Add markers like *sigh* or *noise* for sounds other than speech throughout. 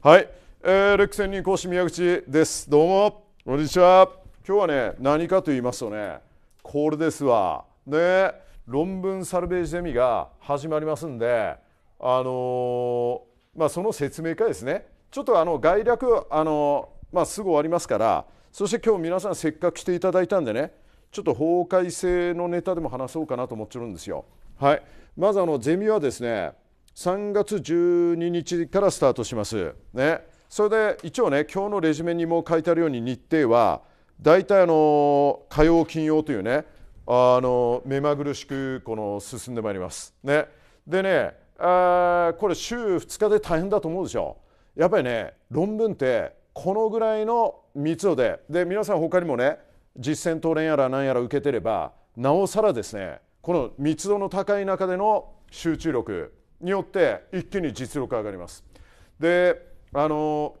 はい、えー、レック専任講師宮口ですどうもこんにちは今日はね何かと言いますとねこれですわね論文サルベージゼミが始まりますんであのー、まあその説明会ですねちょっとあの概略あのー、まあすぐ終わりますからそして今日皆さんせっかく来ていただいたんでねちょっと法改正のネタでも話そうかなと思ってるんですよはいまずあのゼミはですね3月12日からスタートします。ね、それで一応ね今日のレジュメにも書いてあるように日程は大体あの火曜金曜というねあの目まぐるしくこの進んでまいります。ね、でねあこれ週2日で大変だと思うでしょ。やっぱりね論文ってこのぐらいの密度でで皆さん他にもね実践トレやら何やら受けてればなおさらですねこの密度の高い中での集中力によって一気に実力上がります。であの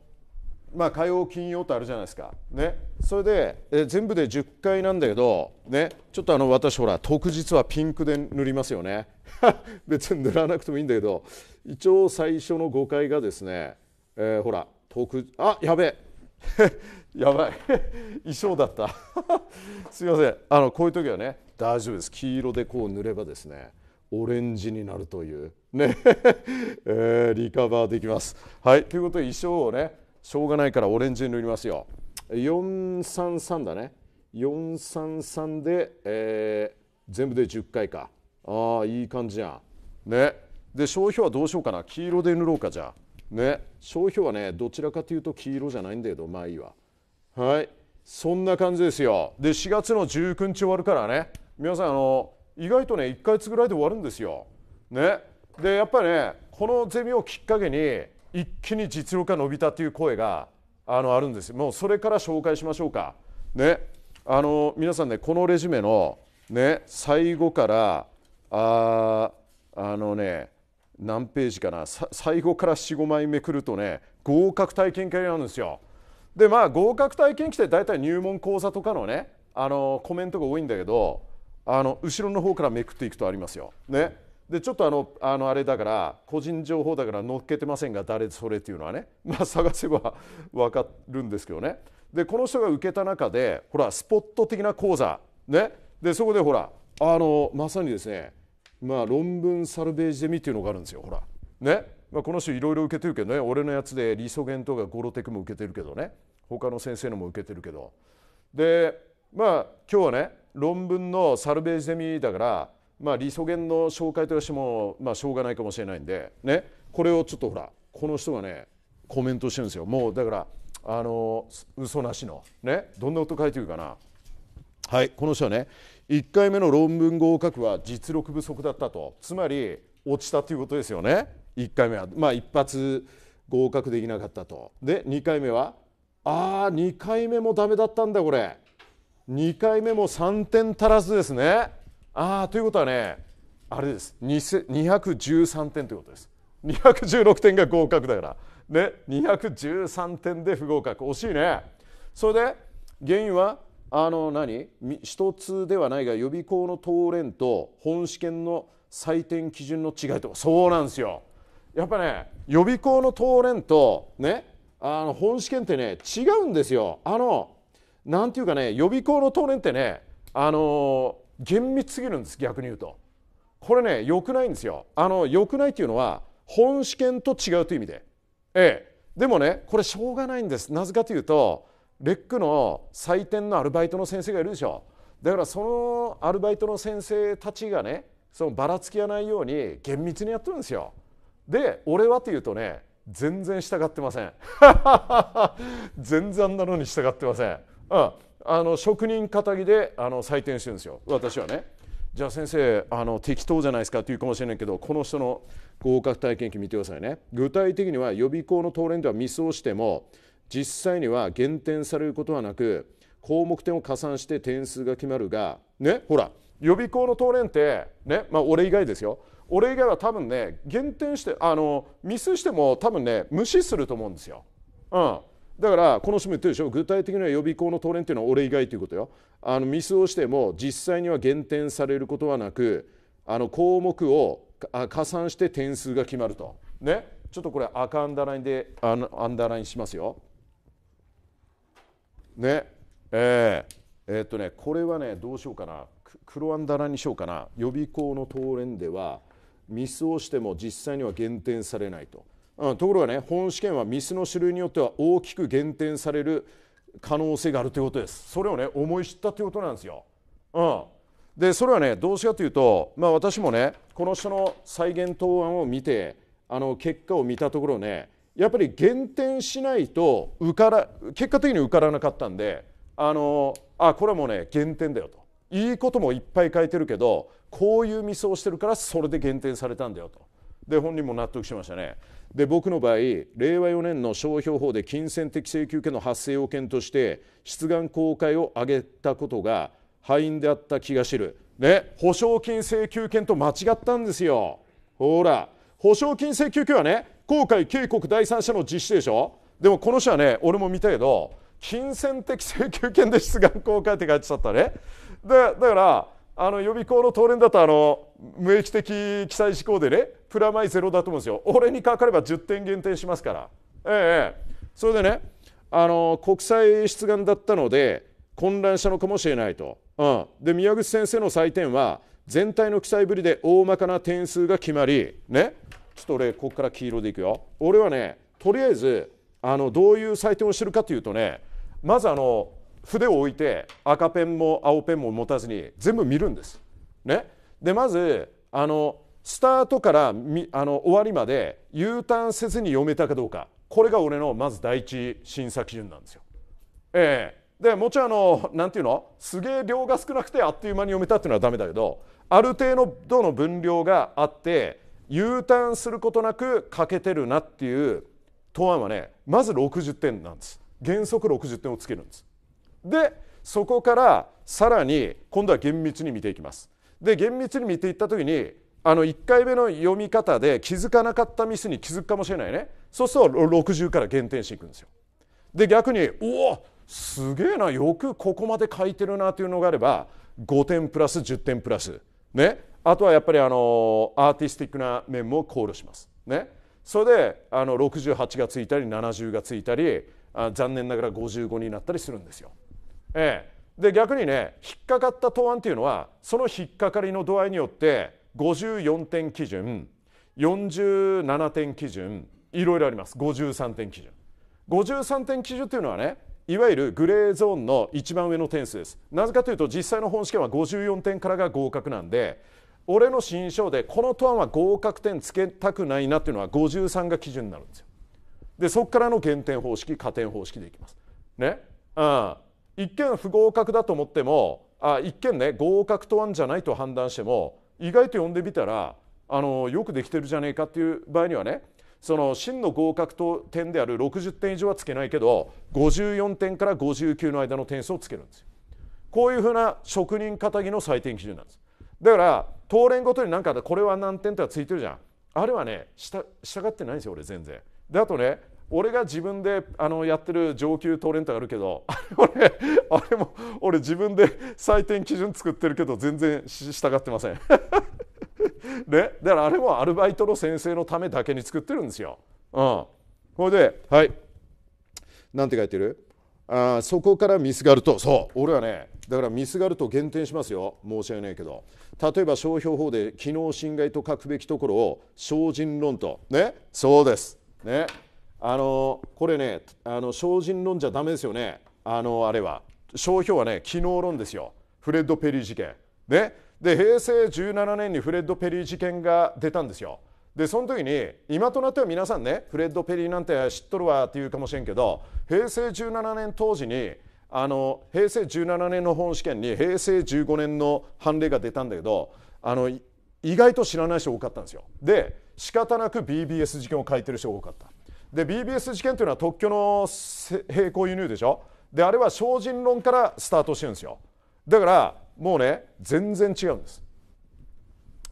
まあ、火曜金曜とあるじゃないですか、ね、それでえ全部で10回なんだけど、ね、ちょっとあの私ほら特日はピンクで塗りますよね *laughs* 別に塗らなくてもいいんだけど一応最初の5回がですね、えー、ほら特あやべえ *laughs* やばい *laughs* 衣装だったすいませんあのこういう時はね大丈夫です黄色でこう塗ればですねオレンジになるというね *laughs* えー、リカバーできます。はいということで衣装をねしょうがないからオレンジに塗りますよ。433だね433で、えー、全部で10回かああいい感じやん。ねで商標はどうしようかな黄色で塗ろうかじゃあ。ね商標はねどちらかというと黄色じゃないんだけどまあいいわ。はいそんな感じですよ。で4月の19日終わるからね皆さんあの意外とね1か月ぐらいで終わるんですよ。ね、でやっぱりねこのゼミをきっかけに一気に実力が伸びたという声があのあるんですもうそれから紹介しましょうか。ね、あの皆さんねこのレジュメの、ね、最後からああのね何ページかな最後から45枚めくるとね合格体験会なんですよ。でまあ合格体験記って大体入門講座とかのねあのコメントが多いんだけどあの後ろの方からめくっていくとありますよ。ね、でちょっとあのあのあれだから個人情報だから載っけてませんが誰それっていうのはね、*laughs* まあ、探せば分 *laughs* かるんですけどねでこの人が受けた中でほらスポット的な講座、ね、でそこでほらあのまさにですね、まあ、論文サルベージゼミっていうのがあるんですよほら。ねまあ、この人いろいろ受けてるけどね俺のやつでリソゲンとかゴロテクも受けてるけどね他の先生のも受けてるけどでまあ今日はね論文のサルベージゼミだから、まあ、理想源の紹介としても、まあ、しょうがないかもしれないんで、ね、これをちょっとほらこの人がねコメントしてるんですよもうだからあの嘘なしの、ね、どんなこと書いてるかなはいこの人はね1回目の論文合格は実力不足だったとつまり落ちたということですよね1回目はまあ一発合格できなかったとで2回目はああ2回目もダメだったんだこれ2回目も3点足らずですね。ああということはねあれです213点ということです。216点が合格だから、ね、213点で不合格惜しいね。それで原因はあの何一つではないが予備校の答練と本試験の採点基準の違いとそうなんですよ。やっぱね予備校の答練とねあの本試験ってね違うんですよ。あのなんていうかね予備校の当年ってねあの厳密すぎるんです逆に言うとこれね良くないんですよあの良くないっていうのは本試験と違うという意味でええでもねこれしょうがないんですなぜかというとレックの採点のアルバイトの先生がいるでしょだからそのアルバイトの先生たちがねそのばらつきがないように厳密にやってるんですよで俺はというとね全然従ってません *laughs* 全然あんなのに従ってませんああの職人かたぎであの採点してるんですよ私はね。じゃあ先生あの適当じゃないですかって言うかもしれないけどこの人の合格体験記見てくださいね具体的には予備校の当連ではミスをしても実際には減点されることはなく項目点を加算して点数が決まるがねほら予備校の当連ってねまあ俺以外ですよ俺以外は多分ね減点してあのミスしても多分ね無視すると思うんですよ。うん、だからこの人も言ってるでしょ具体的には予備校の登連というのは俺以外ということよあのミスをしても実際には減点されることはなくあの項目を加算して点数が決まるとねちょっとこれ赤アンダーラインでアンダーラインしますよねえー、えー、っとねこれはねどうしようかな黒アンダーラインにしようかな予備校の登連ではミスをしても実際には減点されないとところがね本試験はミスの種類によっては大きく減点される可能性があるということですそれをね思い知ったということなんですよ、うん、でそれはねどうしかというと、まあ、私もねこの人の再現答案を見てあの結果を見たところねやっぱり減点しないと受から結果的に受からなかったんであのあこれはもうね減点だよといいこともいっぱい書いてるけどこういうミスをしてるからそれで減点されたんだよとで本人も納得しましたねで僕の場合令和4年の商標法で金銭的請求権の発生要件として出願公開を挙げたことが敗因であった気が知るね保証金請求権と間違ったんですよほら保証金請求権はね公開警告第三者の実施でしょでもこの人はね俺も見たけど金銭的請求権で出願公開って書いてちゃったねでだからあの予備校の当連だとあの無益的記載事項でねプラマイゼロだと思うんですよ俺にかかれば10点減点しますからええそれでねあの国際出願だったので混乱したのかもしれないと、うん、で宮口先生の採点は全体の記載ぶりで大まかな点数が決まりねちょっと俺ここから黄色でいくよ俺はねとりあえずあのどういう採点をしてるかというとねまずあの筆を置いて赤ペンも青ペンも持たずに全部見るんです。ね、でまずあのスタートからあの終わりまで U ターンせずに読めたかどうかこれが俺のまず第一審査基準なんですよ。ええー、でもちろんあのなんていうのすげえ量が少なくてあっという間に読めたっていうのはダメだけどある程度の分量があって U ターンすることなく欠けてるなっていう答案はねまず60点なんです。原則60点をつけるんです。でそこからさらに今度は厳密に見ていきます。で厳密に見ていった時にあの1回目の読み方で気づかなかったミスに気づくかもしれないねそうすると60から減点していくんですよ。で逆に「おおすげえなよくここまで書いてるな」というのがあれば5点プラス10点プラス、ね、あとはやっぱりあのアーティスティックな面も考慮します。ね、それであの68がついたり70がついたりあ残念ながら55になったりするんですよ。ええ、で逆にね引っかかった答案っていうのはその引っかかりの度合いによって54点基準47点基準いろいろあります53点基準53点基準っていうのはねいわゆるグレーゾーンの一番上の点数ですなぜかというと実際の本試験は54点からが合格なんで俺の新章でこの答案は合格点つけたくないなっていうのは53が基準になるんですよでそこからの減点方式加点方式でいきますねああ一見不合格だと思ってもあ一見ね合格と案じゃないと判断しても意外と読んでみたらあのよくできてるじゃねえかっていう場合にはねその真の合格と点である60点以上はつけないけど54点から59の間の点数をつけるんですよ。こういうふうな職人かたぎの採点基準なんです。だから当連ごとにんかこれは何点とかついてるじゃん。あれはねした従ってないんですよ俺全然。であとね俺が自分であのやってる上級トレンドがあるけど俺 *laughs* あれも俺自分で採点基準作ってるけど全然従ってません *laughs* ね、だからあれもアルバイトの先生のためだけに作ってるんですよ。うん、これではいなんて書いてるあそこからミスがあるとそう俺はねだからミスがあると減点しますよ申し訳ないけど例えば商標法で機能侵害と書くべきところを精進論とねそうですねあのこれねあの精進論じゃダメですよねあのあれは商標はね機能論ですよフレッド・ペリー事件ねで平成17年にフレッド・ペリー事件が出たんですよでその時に今となっては皆さんねフレッド・ペリーなんて知っとるわって言うかもしれんけど平成17年当時にあの平成17年の本試験に平成15年の判例が出たんだけどあの意外と知らない人多かったんですよで仕方なく BBS 事件を書いてる人多かったで BBS 事件というのは特許の並行輸入でしょであれは精進論からスタートしてるんですよだからもうね全然違うんです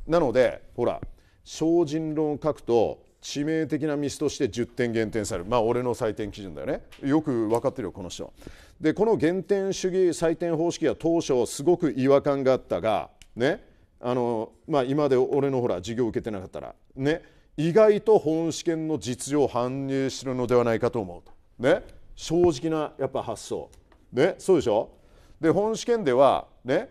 なのでほら精進論を書くと致命的なミスとして10点減点されるまあ俺の採点基準だよねよく分かってるよこの人でこの減点主義採点方式は当初すごく違和感があったがねあのまあ今で俺のほら授業受けてなかったらね意外と本試験の実情を反映してるのではないかと思うと。ね、正直なやっぱ発想。ね、そうでしょで本試験では、ね、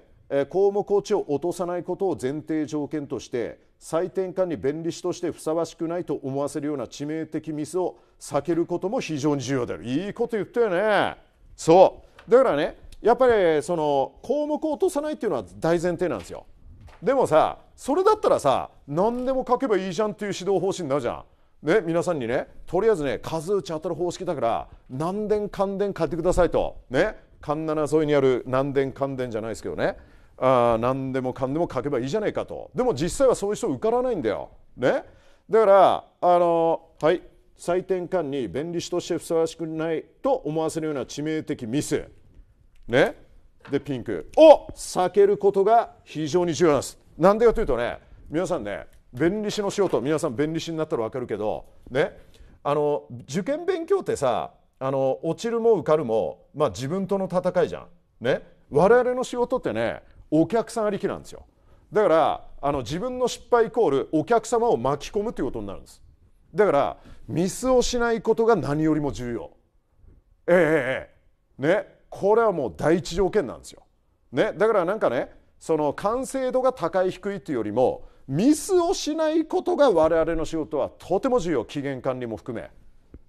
項目落ちを落とさないことを前提条件として採点管理弁理士としてふさわしくないと思わせるような致命的ミスを避けることも非常に重要であるいいこと言ったよねそうだからねやっぱりその項目を落とさないっていうのは大前提なんですよでもさそれだったらさ何でも書けばいいじゃんっていう指導方針になるじゃん。ね皆さんにねとりあえずね数打ち当たる方式だから何伝関伝買ってくださいとね奈川沿いにある何伝関伝じゃないですけどねあ何でもかんでも書けばいいじゃないかとでも実際はそういう人受からないんだよ。ねだからあのはい採点官に弁理士としてふさわしくないと思わせるような致命的ミスねでピンクを避けることが非常に重要なんです。なんでかというとね皆さんね弁理士の仕事皆さん弁理士になったら分かるけどねあの受験勉強ってさあの落ちるも受かるも、まあ、自分との戦いじゃん。ね我々の仕事ってねお客さんありきなんですよ。だからあの自分の失敗イコールお客様を巻き込むということになるんです。だからミスをしないことが何よりも重要。えええねこれはもう第一条件なんですよ。ね、だからなんかねその完成度が高い低いっていうよりもミスをしないことが我々の仕事はとても重要期限管理も含め、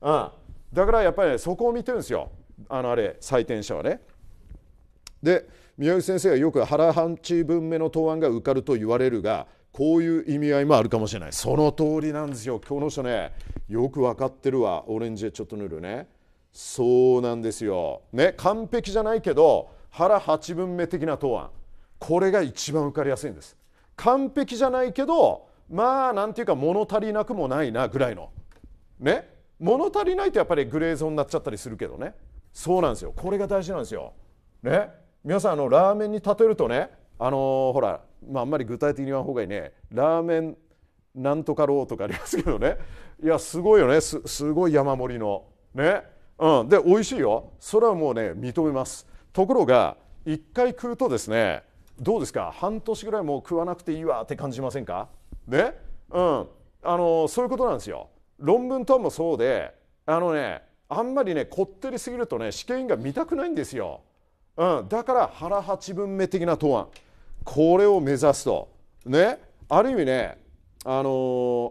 うん、だからやっぱり、ね、そこを見てるんですよあのあれ採点者はね。で宮内先生はよく原半地分目の答案が受かると言われるがこういう意味合いもあるかもしれないその通りなんですよこの人ねよく分かってるわオレンジでちょっと塗るね。そうなんですよ、ね、完璧じゃないけど腹八分目的な答案これが一番受かりやすいんです完璧じゃないけどまあなんていうか物足りなくもないなぐらいのね物足りないとやっぱりグレーゾーンになっちゃったりするけどねそうなんですよこれが大事なんですよね皆さんあのラーメンに例えるとねあのー、ほら、まあ、あんまり具体的に言わん方がいいねラーメンなんとかろうとかありますけどねいやすごいよねすごい山盛りのねうん、で美味しいよそれはもうね認めますところが1回食うとですねどうですか半年ぐらいもう食わなくていいわって感じませんかねうんあのそういうことなんですよ論文ともそうであのねあんまりねこってりすぎるとね試験員が見たくないんですよ、うん、だから腹八分目的な答案これを目指すとねある意味ねあのー、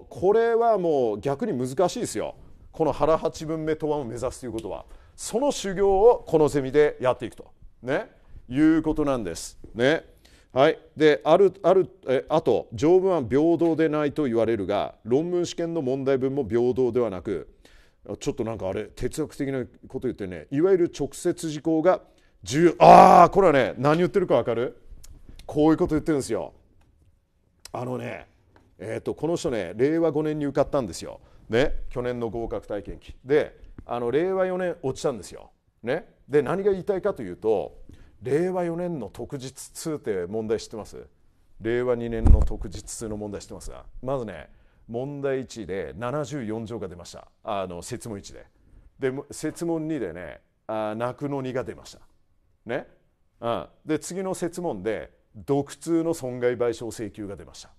これはもう逆に難しいですよこの腹八分目とはを目指すということはその修行をこのゼミでやっていくと、ね、いうことなんです。ねはい、であるあるえあと条文は平等でないと言われるが論文試験の問題文も平等ではなくちょっとなんかあれ哲学的なこと言ってねいわゆる直接事項が重要ああこれはね何言ってるか分かるこういうこと言ってるんですよ。あのね、えーと、とこの人ね令和5年に受かったんですよ。ね、去年の合格体験記であの令和4年落ちたんですよ。ね、で何が言いたいかというと令和4年の特日通って問題知ってます令和2年の特日通の問題知ってますがまずね問題1で74条が出ましたあの説問1で。で説問2でねあ泣くの2が出ました。ね、で次の説問で「毒痛の損害賠償請求」が出ました。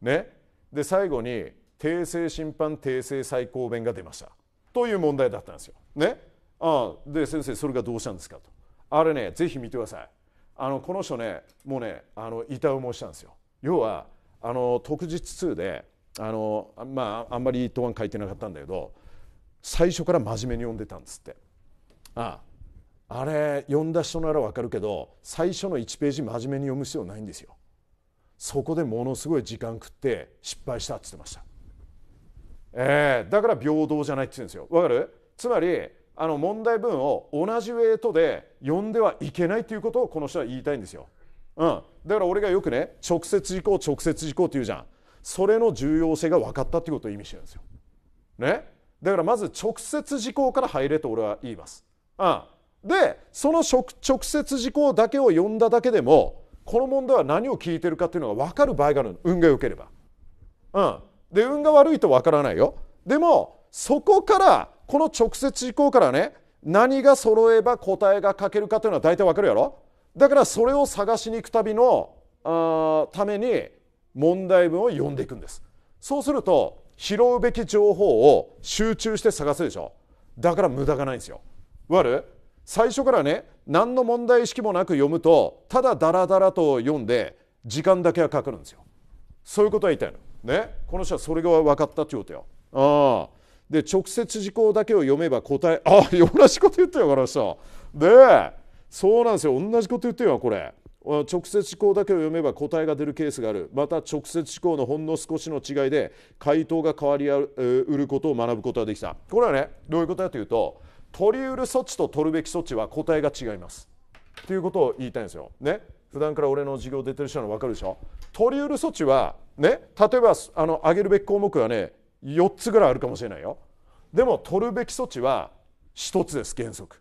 ね、で最後に訂正審判訂正最高弁が出ましたという問題だったんですよ。ね、あで先生それがどうしたんですかとあれねぜひ見てくださいあのこの人ねもうねあの板を申したんですよ。要はあの特日2であの、まあ、あんまり答案書いてなかったんだけど最初から真面目に読んでたんですって。あああれ読んだ人ならわかるけど最初の1ページ真面目に読む必要ないんですよそこでものすごい時間食って失敗したって言ってましたえー、だから平等じゃないって言うんですよわかるつまりあの問題文を同じウェイトで読んではいけないということをこの人は言いたいんですよ、うん、だから俺がよくね直接事項直接事項って言うじゃんそれの重要性が分かったっていうことを意味してるんですよ、ね、だからまず直接事項から入れと俺は言います、うん、でその直接事項だけを読んだだけでもこの問題は何を聞いてるかっていうのが分かる場合があるの運が良ければ、うん、で運が悪いとわからないよでもそこからこの直接思考からね何が揃えば答えが書けるかというのは大体わかるやろだからそれを探しに行くたびのあために問題文を読んでいくんですそうすると拾うべき情報を集中して探すでしょだから無駄がないんですよ悪い最初からね何の問題意識もなく読むとただダラダラと読んで時間だけはかかるんですよそういうことは言いたいのね、この人はそれが分かったってことよ。あで直接事項だけを読めば答えあ同じこと言ったよこの人。でそうなんですよ同じこと言ってよこれ。直接思考だけを読めば答えが出るケースがあるまた直接思考のほんの少しの違いで回答が変わりうることを学ぶことができたこれはねどういうことかというと取りうる措置と取るべき措置は答えが違いますということを言いたいんですよ。ね普段から俺の授業出てる人なの分かるでしょ取りうる措置はね例えばあの上げるべき項目はね4つぐらいあるかもしれないよでも取るべき措置は1つです原則、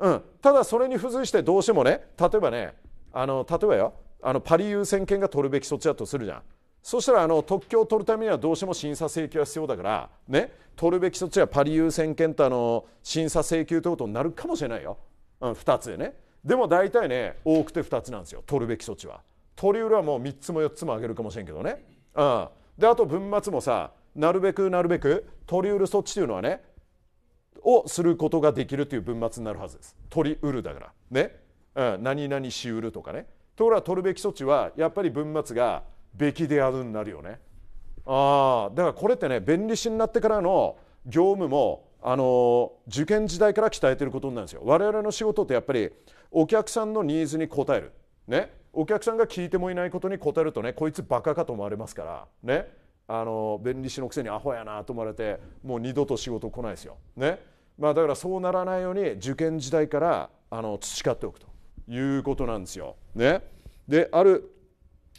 うん、ただそれに付随してどうしてもね例えばねあの例えばよあのパリ優先権が取るべき措置だとするじゃんそしたらあの特許を取るためにはどうしても審査請求が必要だから、ね、取るべき措置はパリ優先権とあの審査請求ということになるかもしれないよ、うん、2つでね。でも大体ね多くて2つなんですよ取るべき措置は取りうるはもう3つも4つもあげるかもしれんけどね、うん、であと文末もさなるべくなるべく取りうる措置というのはねをすることができるという文末になるはずです取りうるだからね、うん、何々しうるとかねところが取るべき措置はやっぱり文末がべきであるになるよねあだからこれってね弁理士になってからの業務もあの受験時代から鍛えてることになるんですよ我々の仕事ってやっぱりお客さんのニーズに応える、ね、お客さんが聞いてもいないことに応えるとねこいつバカかと思われますからねあの弁理士のくせにアホやなと思われてもう二度と仕事来ないですよ、ねまあ、だからそうならないように受験時代からあの培っておくということなんですよ。ね、である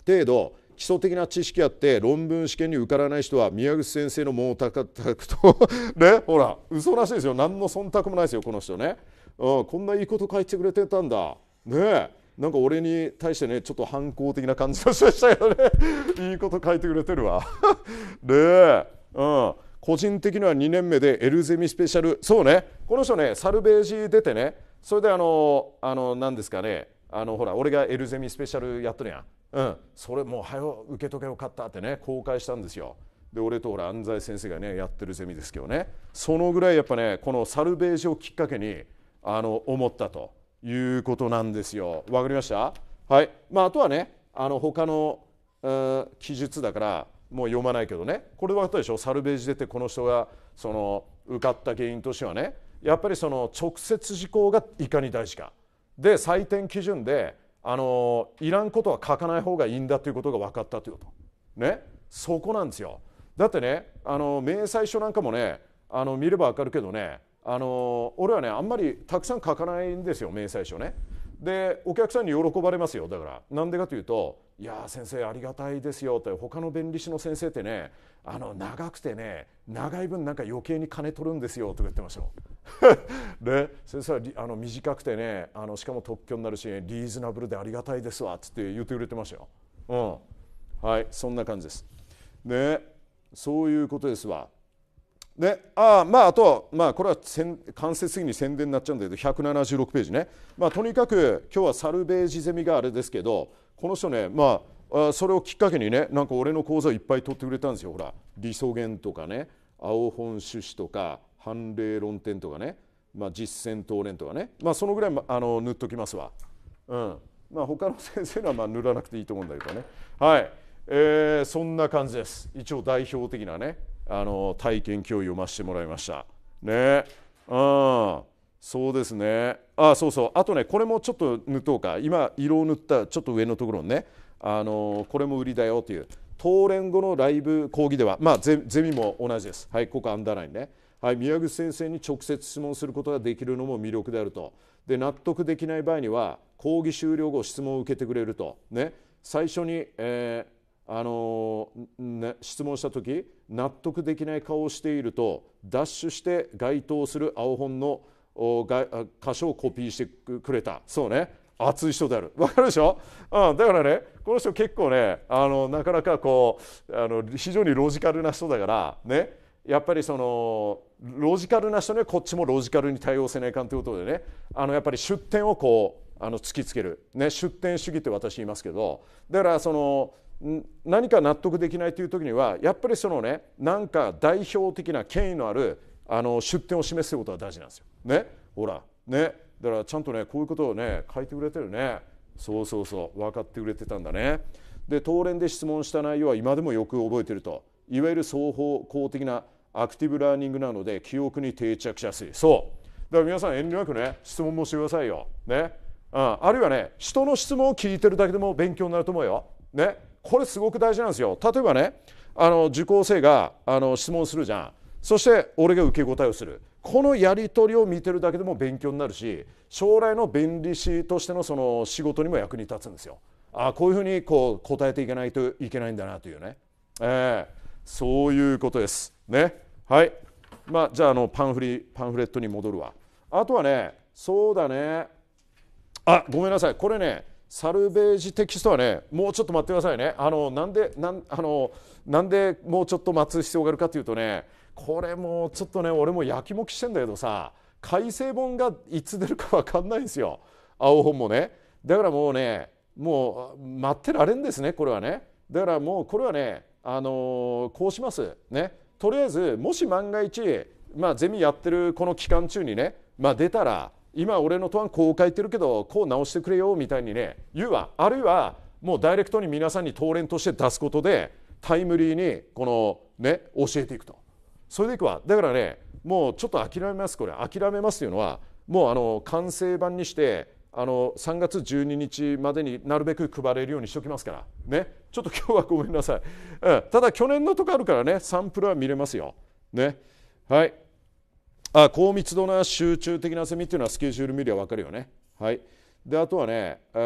程度基礎的な知識あって論文試験に受からない人は宮口先生の門をたたくと *laughs* ねほら嘘らしいですよ何の忖度もないですよこの人ね。うん、こんないいこと書いてくれてたんだねなんか俺に対してねちょっと反抗的な感じがしましたけどね *laughs* いいこと書いてくれてるわ *laughs* ねうん個人的には2年目でエルゼミスペシャルそうねこの人ねサルベージ出てねそれであのあの何ですかねあのほら俺がエルゼミスペシャルやっとるやん、うん、それもう早受けとけよかったってね公開したんですよで俺と俺安西先生がねやってるゼミですけどねそのぐらいやっぱねこのサルベージをきっかけにあの思ったということなんですよ。わかりましたはいまあ、あとはねあの他の、えー、記述だからもう読まないけどねこれ分かったでしょサルベージ出てこの人がその受かった原因としてはねやっぱりその直接事項がいかに大事かで採点基準であのいらんことは書かない方がいいんだということが分かったということ、ね、そこなんですよだってねあの明細書なんかもねあの見れば分かるけどねあの俺はねあんまりたくさん書かないんですよ明細書ね。でお客さんに喜ばれますよだからなんでかというと「いや先生ありがたいですよ」って他の弁理士の先生ってねあの長くてね長い分なんか余計に金取るんですよとか言ってましたよ。で *laughs* 先生はあの短くてねあのしかも特許になるしリーズナブルでありがたいですわっつって言ってくれてましたよ。うん、はいそんな感じです。ねそういうことですわ。であまあ、あとは、まあ、これは間接的に宣伝になっちゃうんだけど176ページね、まあ、とにかく今日はサルベージゼミがあれですけどこの人ね、まあ、それをきっかけにねなんか俺の講座をいっぱい取ってくれたんですよほら理想源とかね青本種子とか判例論点とかね、まあ、実践等連とかね、まあ、そのぐらい、あの塗っときますわ、うんまあ、他の先生のはまあ塗らなくていいと思うんだけどねはい、えー、そんな感じです一応代表的なねあの体験共有を増してもらいました。ねうんそうですねあそうそうあとねこれもちょっと塗っとうか今色を塗ったちょっと上のところねあのこれも売りだよという東連後のライブ講義では、まあゼ、ゼミも同じです、はい、ここアンダーラインね、はい、宮口先生に直接質問することができるのも魅力であるとで納得できない場合には講義終了後質問を受けてくれると、ね、最初に、えーあの、ね、質問した時納得できない顔をしているとダッシュして該当する青本の箇所をコピーしてくれたそうね熱い人であるわかるでしょ、うん、だからねこの人結構ねあのなかなかこうあの非常にロジカルな人だからねやっぱりそのロジカルな人にはこっちもロジカルに対応せないかんということでねあのやっぱり出典をこうあの突きつける、ね、出典主義って私言いますけどだからその何か納得できないという時にはやっぱりそのねなんか代表的な権威のあるあの出典を示すことが大事なんですよ。ねほらねだからちゃんとねこういうことをね書いてくれてるねそうそうそう分かってくれてたんだね。で当連で質問した内容は今でもよく覚えてるといわゆる双方向的なアクティブラーニングなので記憶に定着しやすいそうだから皆さん遠慮なくね質問もしてくださいよ。ね、ああるいはね人の質問を聞いてるだけでも勉強になると思うよ。ねこれすごく大事なんですよ。例えばねあの受講生があの質問するじゃんそして俺が受け答えをするこのやり取りを見てるだけでも勉強になるし将来の弁理士としてのその仕事にも役に立つんですよ。あこういうふうにこう答えていかないといけないんだなというね、えー、そういうことです。ねはいまあ、じゃああのパンフリパンフレットに戻るわ。あとはねそうだねあごめんなさいこれねサルベージテキストはねもうちょっと待ってくださいねあのなんでなんあのなんでもうちょっと待つ必要があるかというとねこれもちょっとね俺もやきもきしてんだけどさ改正本がいつ出るか分かんないんですよ青本もねだからもうねもう待ってられんですねこれはねだからもうこれはねあのこうしますねとりあえずもし万が一まあゼミやってるこの期間中にねまあ出たら今俺の答案こう書いてるけどこう直してくれよみたいにね言うわあるいはもうダイレクトに皆さんに答練として出すことでタイムリーにこのね教えていくとそれでいくわだからねもうちょっと諦めますこれ諦めますというのはもうあの完成版にしてあの3月12日までになるべく配れるようにしておきますからねちょっと今日はごめんなさい、うん、ただ去年のとこあるからねサンプルは見れますよねはいあ高密度な集中的なセミっていうのはスケジュール見りゃ分かるよね。はい、であとはね、え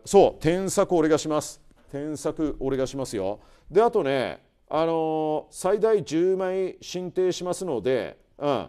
ー、そう添削俺がします。添削俺がしますよ。であとね、あのー、最大10枚申請しますので、うんあ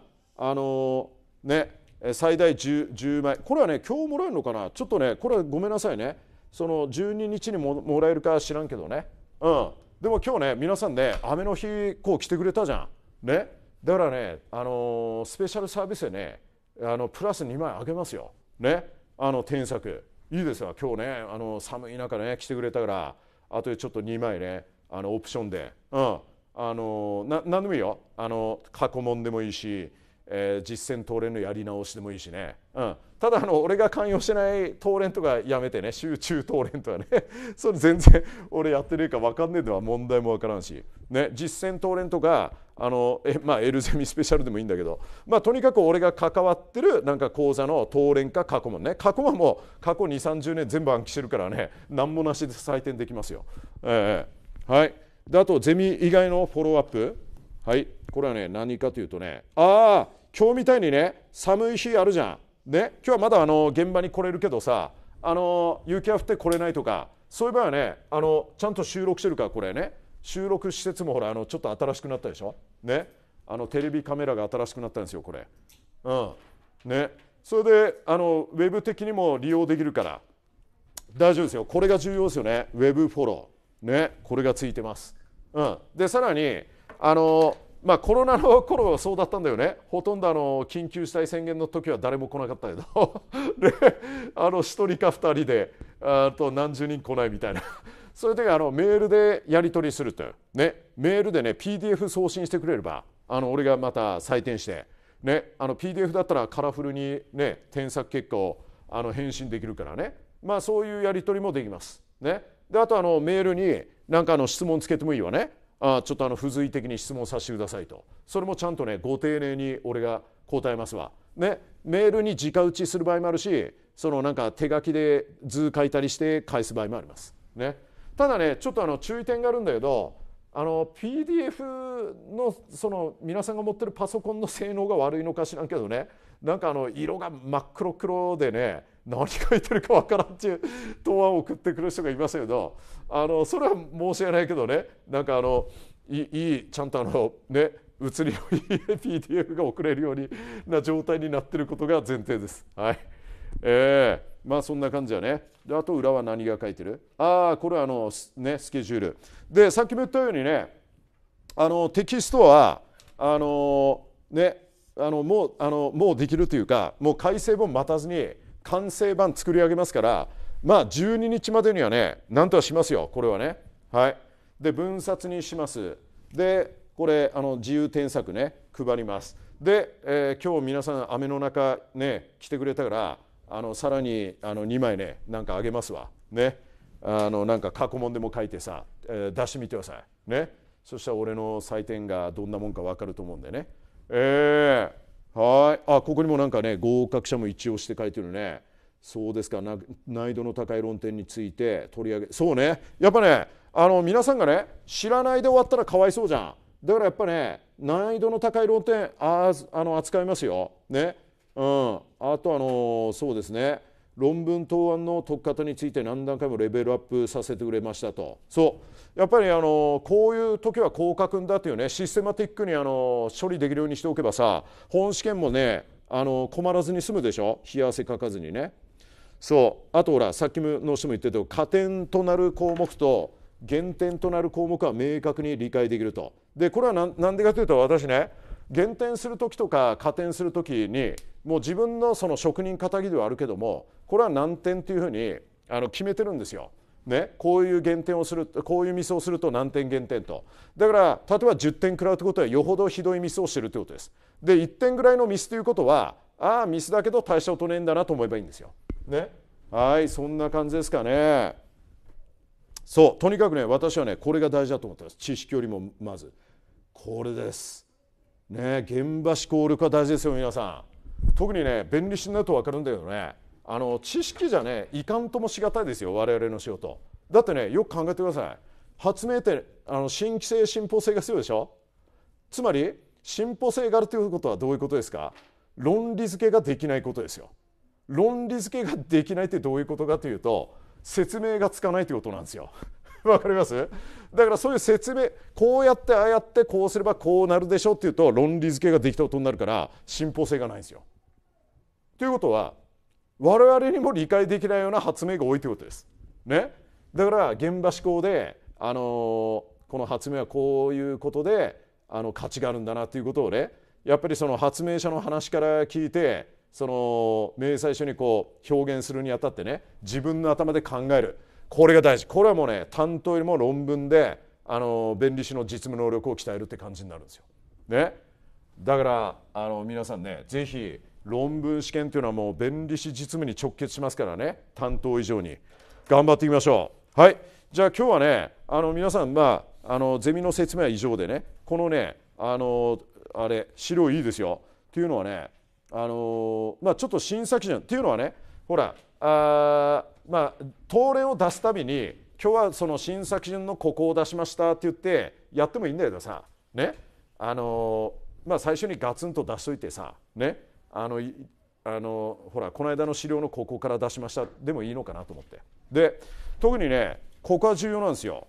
のー、ね、最大 10, 10枚これはね今日もらえるのかなちょっとねこれはごめんなさいねその12日にももらえるか知らんけどね、うん、でも今日ね皆さんね雨の日こう来てくれたじゃん。ねだからね、あのスペシャルサービスでねあのプラス2枚あげますよ、ね、あの添削いいですよ今日ねあの寒い中ね来てくれたからあとちょっと2枚ねあのオプションで、うん、あのな何でもいいよあの過去問でもいいしえー、実践東連のやり直しでもいいしね、うん、ただあの俺が関与してない東連とかやめてね集中東連とかね *laughs* それ全然俺やってねえか分かんねえでは問題も分からんし、ね、実践東連とかあのえ、まあ、エルゼミスペシャルでもいいんだけど、まあ、とにかく俺が関わってるなんか講座の東連か過去もね過去問も過去2 3 0年全部暗記してるからね何もなしで採点できますよ。えー、はいであとゼミ以外のフォローアップはいこれはね何かというとねああ今日みたいにね寒い日あるじゃん。ね今日はまだあの現場に来れるけどさあの雪が降って来れないとかそういう場合はねあのちゃんと収録してるからこれね収録施設もほらあのちょっと新しくなったでしょ。ねあのテレビカメラが新しくなったんですよこれ。うんね、それであのウェブ的にも利用できるから大丈夫ですよこれが重要ですよねウェブフォロー、ね、これがついてます、うん、でさらにあのまあ、コロナの頃はそうだったんだよねほとんどあの緊急事態宣言の時は誰も来なかったけど *laughs* であの1人か2人であと何十人来ないみたいな *laughs* そういう時はあのメールでやり取りすると、ね、メールでね PDF 送信してくれればあの俺がまた採点して、ね、あの PDF だったらカラフルに、ね、添削結果をあの返信できるからね、まあ、そういうやり取りもできます。ね、であとあのメールに何かの質問つけてもいいわね。あちょっとあの付随的に質問させてくださいとそれもちゃんとねご丁寧に俺が答えますわ。ね、メールに直打ちする場合もあるしそのなんか手書きで図書いたりして返す場合もあります。ね、ただねちょっとあの注意点があるんだけどあの PDF のその皆さんが持ってるパソコンの性能が悪いのか知らんけどねなんかあの色が真っ黒黒でね何書いてるかわからんちゅう答案を送ってくる人がいますけどあのそれは申し訳ないけどねなんかあのいいちゃんとあのね写りのいい PDF が送れるようにな状態になってることが前提です。はいえー、まあそんな感じだね。であと裏は何が書いてるああこれはあの、ね、スケジュール。でさっきも言ったようにねあのテキストはあのねあのもうあのもうできるというかもう改正も待たずに完成版作り上げますからまあ12日までにはねなんとはしますよこれはねはいで分冊にしますでこれあの自由添削ね配りますで、えー、今日皆さん雨の中ね来てくれたからあのさらにあの2枚ねなんかあげますわねあのなんか過去問でも書いてさ、えー、出してみてくださいねそしたら俺の採点がどんなもんか分かると思うんでねえー、はいあここにもなんかね合格者も一応して書いてるねそうですか難易度の高い論点について取り上げそうねやっぱねあの皆さんがね知らないで終わったらかわいそうじゃんだからやっぱね難易度の高い論点ああの扱いますよ。ねうん、あとあのそうですね論文答案の解き方について何段階もレベルアップさせてくれましたとそうやっぱりあのこういう時はこう書くんだっていうねシステマティックにあの処理できるようにしておけばさ本試験もねあの困らずに済むでしょ冷や汗かかずにね。そうあとほらさっきの人も言ってたけど加点となる項目と減点となる項目は明確に理解できると。でこれは何でかというと私ね減点する時とか加点する時にもう自分のその職人肩書ではあるけどもこれは何点っていうふうにあの決めてるんですよ。ね、こういう減点をするこういうミスをすると何点減点とだから例えば10点食らうってことはよほどひどいミスをしてるということですで1点ぐらいのミスということはああミスだけど大したことねえんだなと思えばいいんですよ。ねはいそんな感じですかね。そうとにかくね私はねこれが大事だと思ってます知識よりもまずこれです。ね現場思考力は大事ですよ皆さん。特にね便利しになると分かるんだけどねあの知識じゃねいかんともしがたいですよ我々の仕事だってねよく考えてください発明ってあの新規性進歩性が必要でしょつまり進歩性があるということはどういうことですか論理付けができないことですよ論理付けができないってどういうことかというと説明がつかないということなんですよ *laughs* わかりますだからそういう説明こうやってああやってこうすればこうなるでしょっていうと論理付けができたことになるから進歩性がないんですよということは我々にも理解できないような発明が多いということです。ね、だから現場思考で、あのー、この発明はこういうことであの価値があるんだなということをねやっぱりその発明者の話から聞いてその明細書にこう表現するにあたってね自分の頭で考えるこれが大事これはもうね担当よりも論文であの弁理士の実務能力を鍛えるって感じになるんですよ。ね、だからあの皆さんねぜひ論文試験というのはもう弁理士実務に直結しますからね担当以上に頑張っていきましょうはいじゃあ今日はねあの皆さんまああのゼミの説明は以上でねこのねあのあれ資料いいですよというのはねあのまあちょっと審査基準というのはねほらあまあ答練を出すたびに今日はその審査基準のここを出しましたって言ってやってもいいんだけどさねあのまあ最初にガツンと出しといてさねあのあのほらこの間の資料のここから出しましたでもいいのかなと思ってで特にねここは重要なんですよ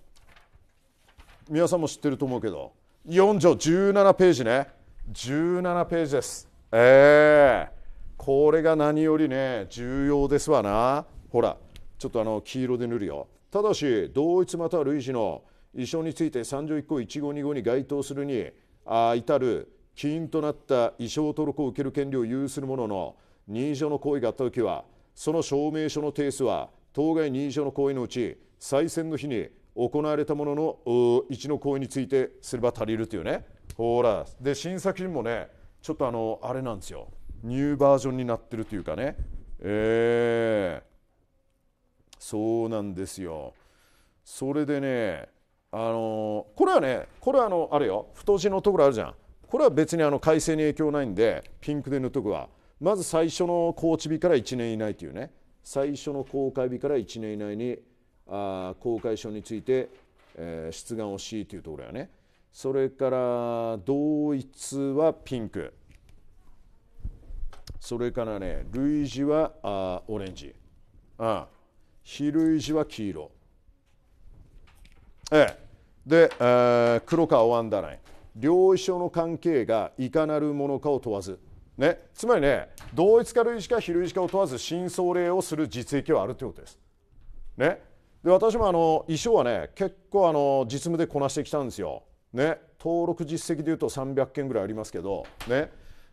皆さんも知ってると思うけど4条17ページね17ページですええー、これが何よりね重要ですわなほらちょっとあの黄色で塗るよただし同一または類似の意匠について31項152 5に該当するにあ至る起因となった意思登録を受ける権利を有する者の認証の行為があったときは、その証明書の提出は、当該認証の行為のうち、再選の日に行われたものの一の行為についてすれば足りるというね。ほら。で、審査品もね、ちょっとあの、あれなんですよ。ニューバージョンになってるというかね。えー、そうなんですよ。それでね、あのこれはね、これはあの、あれよ、太字のところあるじゃん。これは別にあの改正に影響ないんでピンクで塗っとくわまず最初の公知日から1年以内というね最初の公開日から1年以内にあ公開書について、えー、出願をしというところやねそれから同一はピンクそれからね類似はあオレンジあ非類似は黄色ええで、えー、黒かオアンダーライン領書の関係がいかなるものかを問わず、ね、つまりね同一か類似か非類似かを問わず真相例をする実益はあるということです。ね、で私もあの衣装はね結構あの実務でこなしてきたんですよ。ね、登録実績でいうと300件ぐらいありますけど、ね、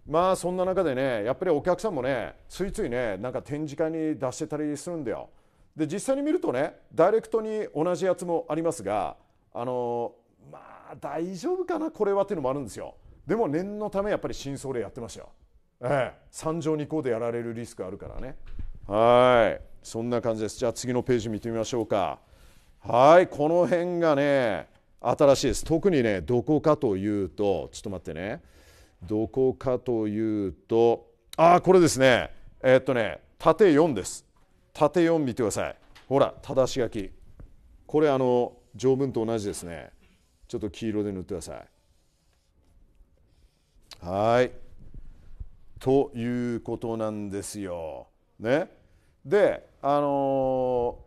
まあそんな中でねやっぱりお客さんもねついついねなんか展示会に出してたりするんだよ。で実際に見るとねダイレクトに同じやつもありますがあのあ大丈夫かなこれはっていうのもあるんですよでも念のためやっぱり真相でやってましたよええ3乗2項でやられるリスクあるからねはいそんな感じですじゃあ次のページ見てみましょうかはいこの辺がね新しいです特にねどこかというとちょっと待ってねどこかというとああこれですねえっとね縦4です縦4見てくださいほら正し書きこれあの条文と同じですねちょっと黄色で塗ってください。はいということなんですよ。ね、で、あの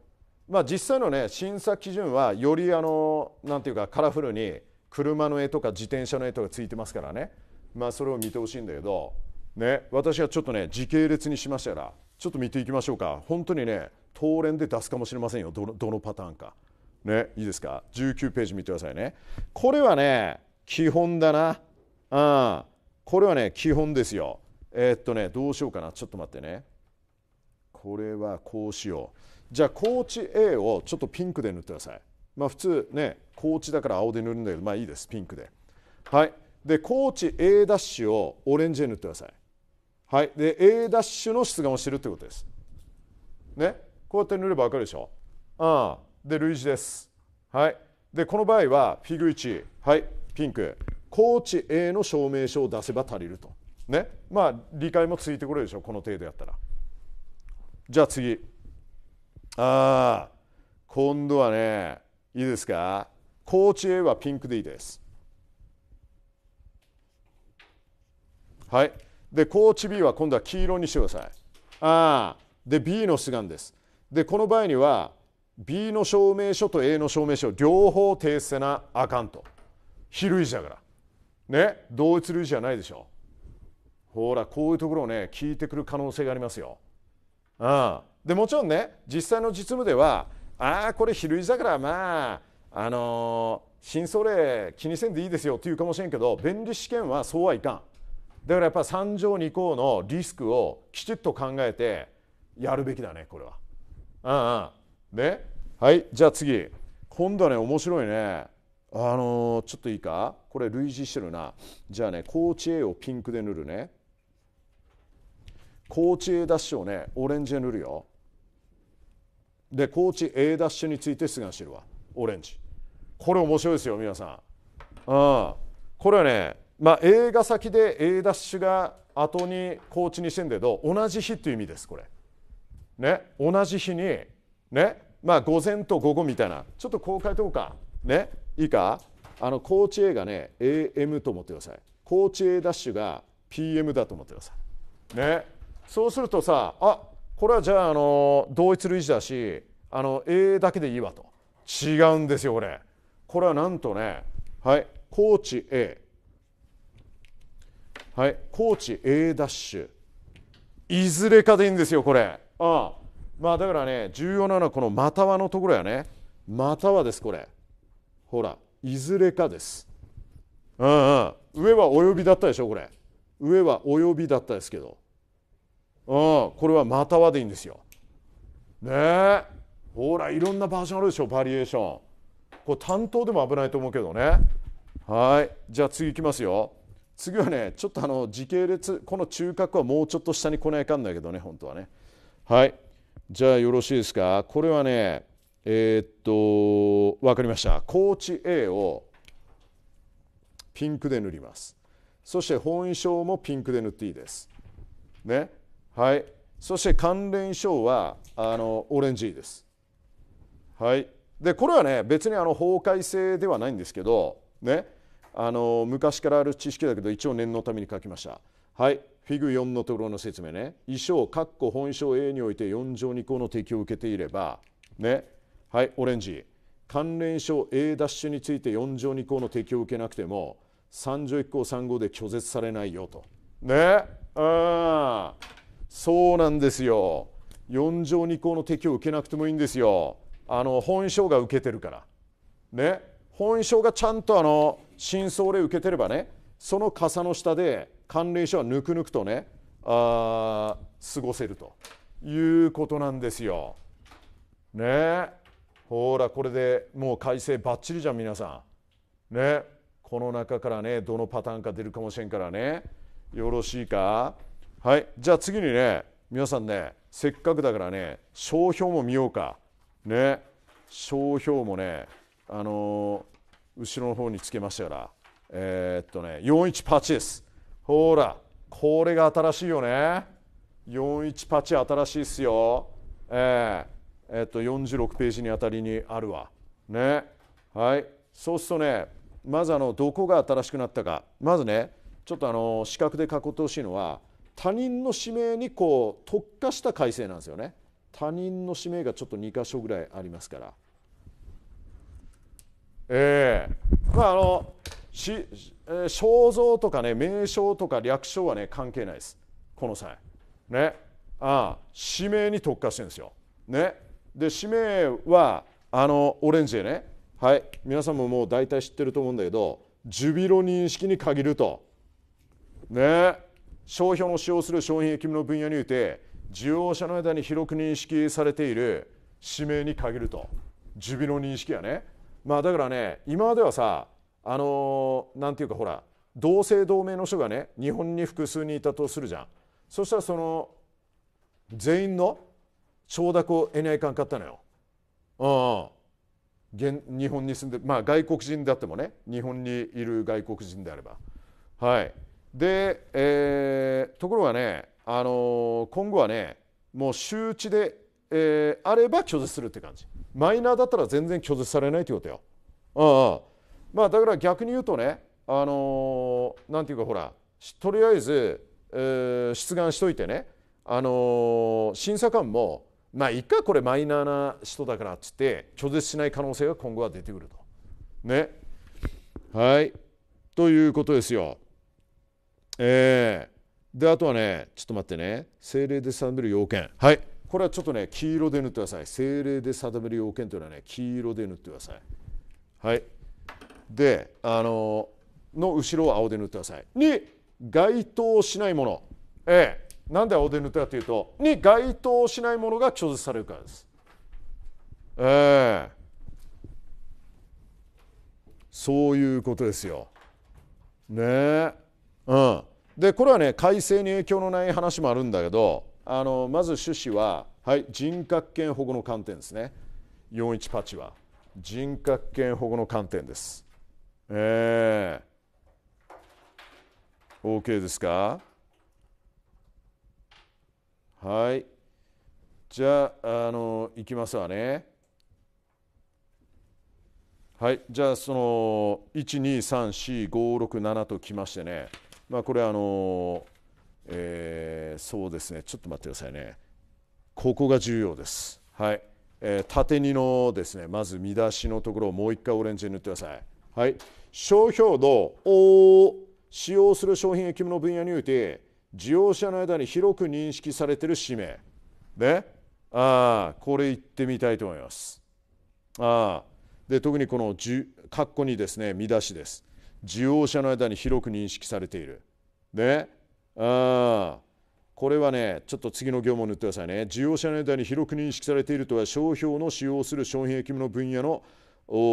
ー、まあ、実際の、ね、審査基準はより、あのー、なんていうかカラフルに車の絵とか自転車の絵とかついてますからね、まあ、それを見てほしいんだけど、ね、私はちょっとね時系列にしましたからちょっと見ていきましょうか本当にね東連で出すかもしれませんよどのパターンか。ね、いいですか19ページ見てくださいねこれはね基本だなあこれはね基本ですよえー、っとねどうしようかなちょっと待ってねこれはこうしようじゃあコーチ A をちょっとピンクで塗ってくださいまあ普通ねコーチだから青で塗るんだけどまあいいですピンクではいでコーチ A ダッシュをオレンジで塗ってくださいはいで A ダッシュの出願をしてるってことですねこうやって塗れば分かるでしょああで類似です。はい、でこの場合はフィグ1、はい、ピンク高知 A の証明書を出せば足りると。ねまあ理解もついてくるでしょこの程度やったら。じゃあ次。ああ今度はねいいですか高知 A はピンクでいいです。はい。で、高知 B は今度は黄色にしてください。ああ。で、B の主眼です。で、この場合には、B の証明書と A の証明書両方提出せなあかんと比類じだからね同一類似じゃないでしょほらこういうところをね聞いてくる可能性がありますよ、うん、でもちろんね実際の実務ではああこれ比類似だからまああのー、真相例気にせんでいいですよって言うかもしれんけど弁理試験はそうはいかんだからやっぱ3条2項のリスクをきちっと考えてやるべきだねこれは。うんうん、ねはいじゃあ次今度はね面白いねあのー、ちょっといいかこれ類似してるなじゃあね高知 A をピンクで塗るね高知 A ダッシュをねオレンジで塗るよで高知 A ダッシュについて出願してるわオレンジこれ面白いですよ皆さんあこれはね、まあ、A が先で A ダッシュが後に高知にしてんけど同じ日っていう意味ですこれね同じ日にねまあ午前と午後みたいなちょっと公開とかねいいかあの高知 A がね AM と思ってください高知 A ダッシュが PM だと思ってくださいねそうするとさあこれはじゃああの同一類似だしあの A だけでいいわと違うんですよこれこれはなんとねはい高知 A はい高知 A ダッシュいずれかでいいんですよこれああまあだからね重要なのはこの「または」のところやね「または」ですこれほらいずれかですうんうん上はお呼びだったでしょこれ上はお呼びだったですけどうんこれは「または」でいいんですよねえほらいろんなバージョンあるでしょバリエーションこれ担当でも危ないと思うけどねはいじゃあ次いきますよ次はねちょっとあの時系列この中核はもうちょっと下に来ないかんだけどね本当はねはいじゃあよろしいですかこれはねえー、っと分かりました高知 A をピンクで塗りますそして本衣装もピンクで塗っていいですねはいそして関連賞はあのオレンジです。はい、でこれはね別にあの法改正ではないんですけど、ね、あの昔からある知識だけど一応念のために書きました。はいフィグ4のところの説明ね衣装括弧本書 A において4条2項の適用を受けていればねはいオレンジ関連書 A ダッシュについて4条2項の適用を受けなくても3条1項3号で拒絶されないよとねうんそうなんですよ4条2項の適用を受けなくてもいいんですよあの本書が受けてるからね本書がちゃんとあの真相を受けてればねその傘の下で関連書はぬくぬくとねあ過ごせるということなんですよ。ねほらこれでもう改正ばっちりじゃん皆さん。ねこの中からねどのパターンか出るかもしれんからねよろしいかはいじゃあ次にね皆さんねせっかくだからね商標も見ようかね商標もねあのー、後ろの方につけましたからえー、っとね418ですほらこれが新しいよね41 8新しいっすよえー、えっと46ページにあたりにあるわねはいそうするとねまずあのどこが新しくなったかまずねちょっとあの四角で囲ってほしいのは他人の指名にこう特化した改正なんですよね他人の指名がちょっと2箇所ぐらいありますからええー、まああのし肖像とかね名称とか略称はね関係ないですこの際ねああ指名に特化してるんですよねで指名はあのオレンジでねはい皆さんももう大体知ってると思うんだけどジュビロ認識に限るとね商標の使用する商品役務の分野において需要者の間に広く認識されている指名に限るとジュビロ認識やねまあだからね今まではさあのなんていうかほら同姓同名の人がね日本に複数にいたとするじゃんそしたらその全員の承諾を得ないかんかったのよ。うん日本に住んでまあ外国人であってもね日本にいる外国人であればはいで、えー、ところがね、あのー、今後はねもう周知で、えー、あれば拒絶するって感じマイナーだったら全然拒絶されないってことようんまあ、だから逆に言うとね、あのー、なんていうかほらとりあえず、えー、出願しといてね、あのー、審査官もまあ一回これマイナーな人だからっつって拒絶しない可能性が今後は出てくると。ね。はいということですよ。えー、であとはねちょっと待ってね政令で定める要件はいこれはちょっとね黄色で塗ってください政令で定める要件というのはね黄色で塗ってください。はいであのの後ろを青で塗ってくださいに該当しないもの、ええ、なんで青で塗ったかというとに該当しないものが拒絶されるからです、ええ、そういうことですよねえうんでこれはね改正に影響のない話もあるんだけどあのまず趣旨は、はい、人格権保護の観点ですね41 8は人格権保護の観点ですえー、OK ですかはいじゃああのいきますわねはいじゃあその123456ときましてねまあこれあの、えー、そうですねちょっと待ってくださいねここが重要ですはいえー、縦2のですねまず見出しのところをもう一回オレンジに塗ってください。はい商標度を使用する商品や着物分野において事業者の間に広く認識されている使命ねあこれ言ってみたいと思います。あで特にこの括弧にですね見出しです。事業者の間に広く認識されている。ねあこれはねちょっと次の行を塗ってくださいね。事業者の間に広く認識されているとは商標の使用する商品や着物分野の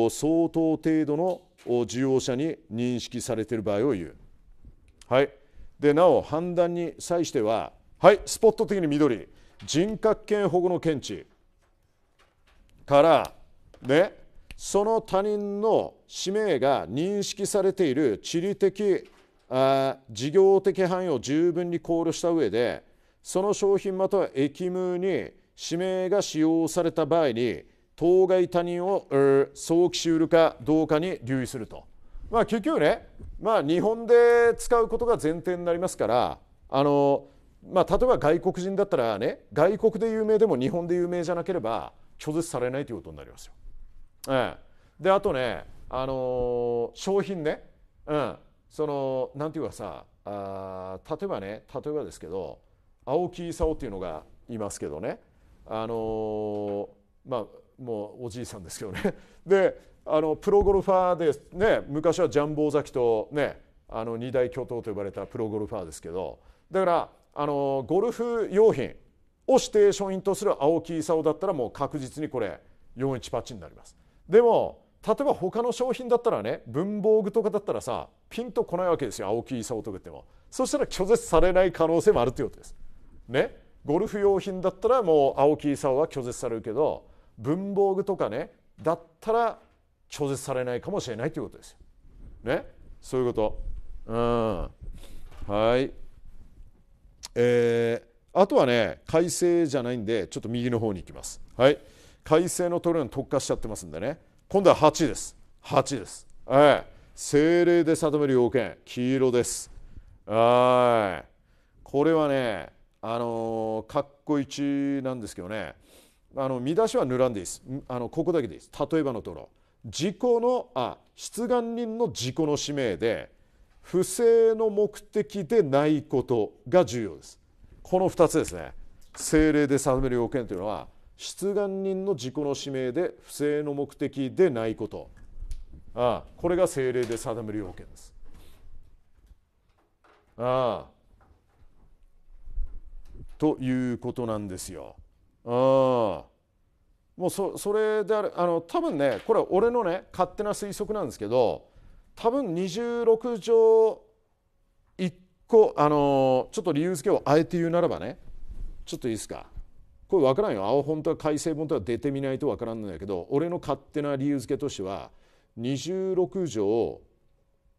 相当程度の需要者に認識されている場合を言う。はい、でなお判断に際しては、はい、スポット的に緑人格権保護の見地から、ね、その他人の使命が認識されている地理的あ事業的範囲を十分に考慮した上でその商品または駅務に指名が使用された場合に当該他人を早期しうるかどうかに留意すると、まあ、結局ね、まあ、日本で使うことが前提になりますからあの、まあ、例えば外国人だったらね外国で有名でも日本で有名じゃなければ拒絶されないということになりますよ。ええ、であとね、あの商品ね、うん、そのなんていうかさあ例えばね例えばですけど青木功っていうのがいますけどね、あのまあもうおじいさんですけどね *laughs* であのプロゴルファーで、ね、昔はジャンボ尾崎と、ね、あの二大巨頭と呼ばれたプロゴルファーですけどだからあのゴルフ用品を指定書員とする青木功だったらもう確実にこれ41パチになります。でも例えば他の商品だったらね文房具とかだったらさピンとこないわけですよ青木功とかってもそしたら拒絶されない可能性もあるということです。ねゴルフ用品だったらもう青木功は拒絶されるけど文房具とかねだったら拒絶されないかもしれないということですよ。ねそういうこと。うん、はいえー、あとはね改正じゃないんでちょっと右の方に行きます。はい、改正の塗ンに特化しちゃってますんでね今度は8です。8です。はい、政令で定める要件黄色です。はいこれはね、あのー、かっこ1なんですけどねあの見出しは塗らんでいいですあのここだけでいいです例えばのところ自己のあ出願人の自己の使命で不正の目的でないことが重要ですこの2つですね政令で定める要件というのは出願人の自己の指名で不正の目的でないことああこれが政令で定める要件ですああということなんですよ。もうそそれであれあの多分ねこれは俺のね勝手な推測なんですけど多分26条1個あのちょっと理由付けをあえて言うならばねちょっといいですかこれ分からんよ青本とは改正本とは出てみないと分からんのやけど俺の勝手な理由付けとしては26条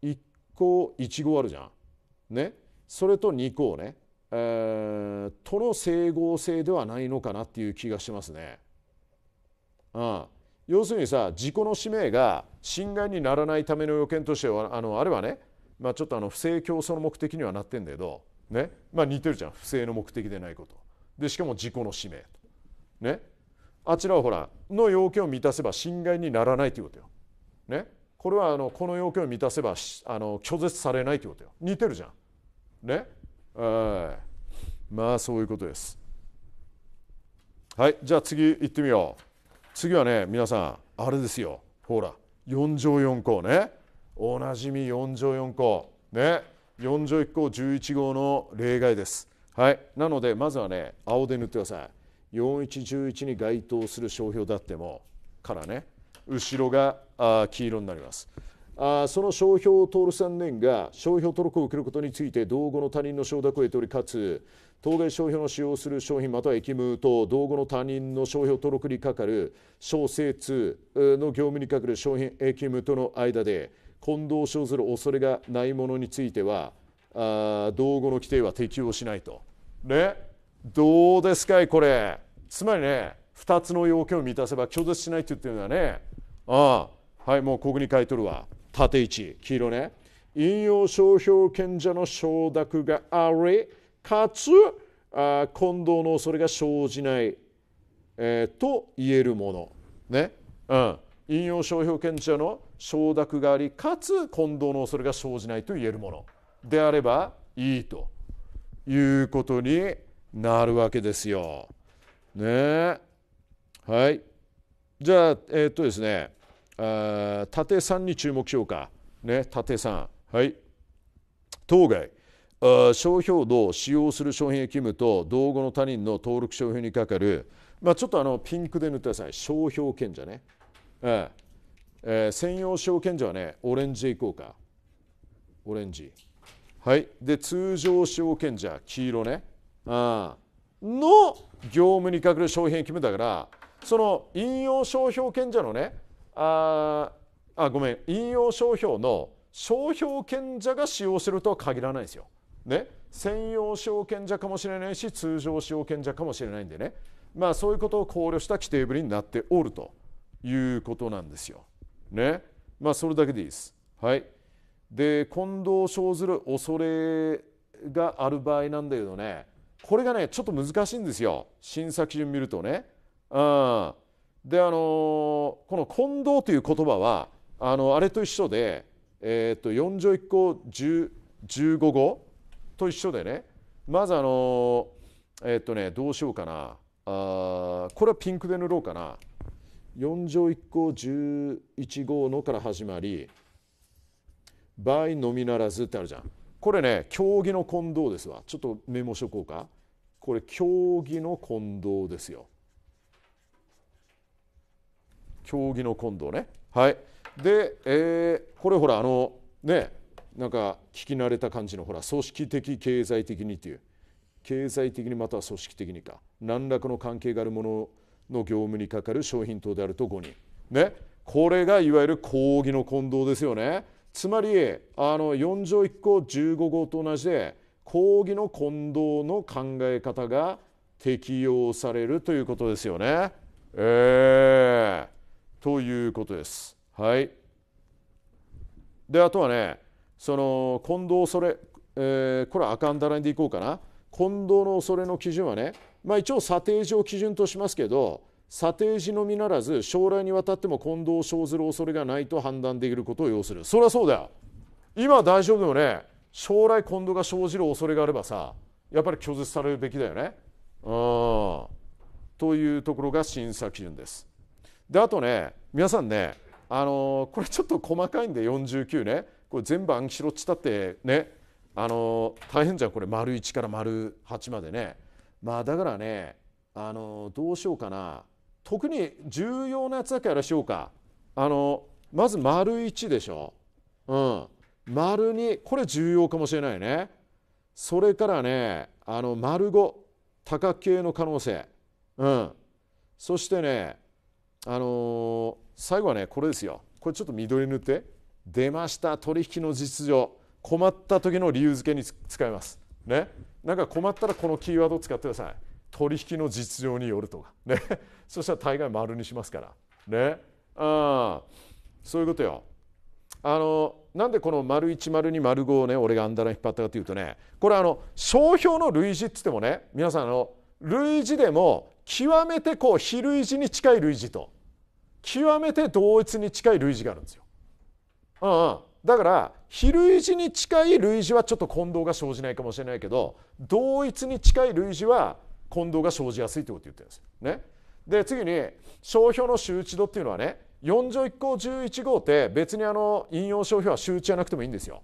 1項1号あるじゃんねそれと2項ねえー、との整合性ではないのかなっていう気がしますね。うん、要するにさ自己の使命が侵害にならないための要件としてはあのあれはね、まあ、ちょっとあの不正競争の目的にはなってんだけど、ねまあ、似てるじゃん不正の目的でないことでしかも自己の使命ねあちらはほらの要件を満たせば侵害にならないということよ。ね、これはあのこの要件を満たせばあの拒絶されないということよ。似てるじゃん。ね、あまあそういうことですはいじゃあ次行ってみよう次はね皆さんあれですよほら4乗4項ねおなじみ4乗4項ね4乗1項11号の例外ですはいなのでまずはね青で塗ってください4111に該当する商標だってもからね後ろがあ黄色になりますあその商標を通る3年が商標登録を受けることについて道語の他人の承諾を得ておりかつ当該商標の使用する商品または駅務と道語の他人の商標登録に係る小生通の業務に係る商品駅務との間で混同生ずる恐れがないものについてはあ道語の規定は適用しないと。ねどうですかいこれつまりね2つの要件を満たせば拒絶しないって言ってるんだね。ああはいもうここに書いとるわ。縦1黄色ね引用商標権者の承諾がありかつあ混同の恐れが生じない、えー、と言えるものね、うん、引用商標権者の承諾がありかつ混同の恐れが生じないと言えるものであればいいということになるわけですよ。ねはいじゃあえー、っとですねあ縦3に注目しようか。ね、縦3。はい。当該。商標度使用する商品義務と同後の他人の登録商標にかかる、まあ、ちょっとあのピンクで塗ってください商標権者ね、ええー、専用証権者はねオレンジでいこうかオレンジはいで通常用権者黄色ねあの業務にかかる商品義務だからその引用商標権者のねああごめん引用商標の商標権者が使用するとは限らないですよ。ね、専用証券者かもしれないし通常使用権者かもしれないんでね、まあ、そういうことを考慮した規定ぶりになっておるということなんですよ。ねまあ、それだけでいいです。はい、で混同生ずる恐れがある場合なんだけどねこれがねちょっと難しいんですよ審査基準見るとね。うんであのこの「近藤」という言葉はあのあれと一緒で、えー、と4条1項15号と一緒でねまずあのえっ、ー、とねどうしようかなあこれはピンクで塗ろうかな4条1項11号のから始まり「場合のみならず」ってあるじゃん。これね競技の近藤ですわちょっとメモしとこうかこれ競技の近藤ですよ。競技の今度ねはいで、えー、これほらあのねなんか聞き慣れた感じのほら組織的経済的にという経済的にまたは組織的にか何らかの関係があるものの業務にかかる商品等であると5人ねこれがいわゆる抗議の混同ですよねつまりあの4条1項15号と同じで抗議の混同の考え方が適用されるということですよね。えーということです。はい、であとはねその近藤それ、えー、これはアカンダラでいこうかな近藤の恐れの基準はね、まあ、一応査定時を基準としますけど査定時のみならず将来にわたっても近藤を生ずる恐れがないと判断できることを要するそりゃそうだよ今大丈夫でもね将来近藤が生じる恐れがあればさやっぱり拒絶されるべきだよね。うんというところが審査基準です。であとね皆さんねあのこれちょっと細かいんで49ねこれ全部暗記しろっつったってねあの大変じゃんこれ丸1から丸8までねまあだからねあのどうしようかな特に重要なやつだけやらしようかあのまず丸1でしょうん丸2これ重要かもしれないねそれからねあの丸5多角形の可能性うんそしてねあのー、最後はねこれですよこれちょっと緑塗って出ました取引の実情困った時の理由付けに使いますねなんか困ったらこのキーワードを使ってください取引の実情によるとかね *laughs* そしたら大概丸にしますからねあそういうことよあのなんでこの丸1丸2丸5をね俺がアンダーライン引っ張ったかというとねこれあの商標の類似っ言ってもね皆さんあの類似でも極めてこう非類似に近い類似と極めて同一に近い類似があるんですよ。うんうん、だから非類似に近い類似はちょっと混同が生じないかもしれないけど同一に近い類似は混同が生じやすいということを言ってるんですよ。ね、で次に商標の周知度っていうのはね4条1項11号って別にあの引用商標は周知じゃなくてもいいんですよ。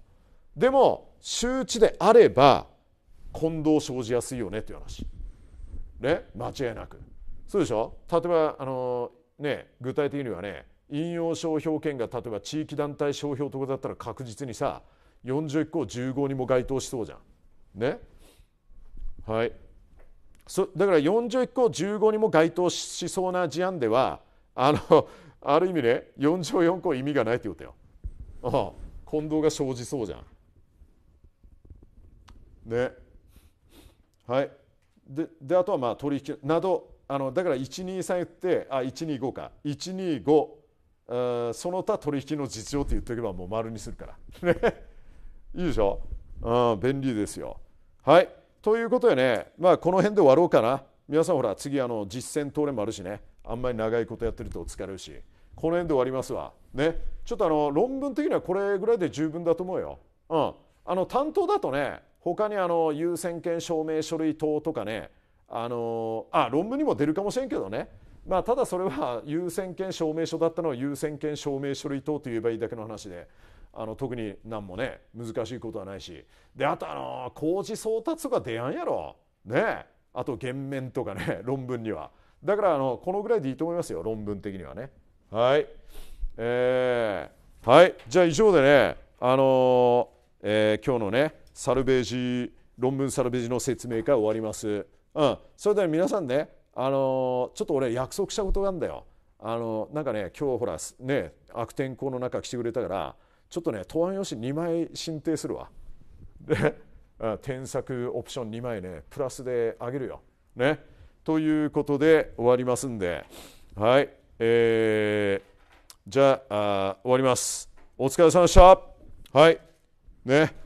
でも周知であれば混同生じやすいよねっていう話。ね、間違いなくそうでしょ例えばあの、ね、具体的にはね引用商標権が例えば地域団体商標とかだったら確実にさ41項15にも該当しそうじゃん。ねはいそだから41項15にも該当しそうな事案ではあのある意味ね4条4項意味がないってことよ。ああ混同が生じそうじゃん。ねはい。でであとはまあ取引などあのだから123ってあ125か125その他取引の実情って言っておけばもう丸にするからいいでしょ、うん、便利ですよはいということでねまあこの辺で終わろうかな皆さんほら次あの実践通れもあるしねあんまり長いことやってると疲れるしこの辺で終わりますわねちょっとあの論文的にはこれぐらいで十分だと思うようんあの担当だとね他にあの優先権証明書類等とかねあのあ論文にも出るかもしれんけどねまあ、ただそれは優先権証明書だったのを優先権証明書類等と言えばいいだけの話であの特に何もね難しいことはないしであとあの工事送達とか出やんやろねあと減免とかね *laughs* 論文にはだからあのこのぐらいでいいと思いますよ論文的にはねはいえー、はいじゃあ以上でねあのー、えー、今日のねサルベージ論文サルベージの説明会終わります。うん、それでは皆さんね、あのちょっと俺約束したことがあるんだよ。あのなんかね今日ほらね悪天候の中来てくれたからちょっとね答案用紙2枚申請するわ。で添削オプション2枚ねプラスであげるよ。ね、ということで終わりますんではい、えー、じゃあ終わります。お疲れ様でした。はいね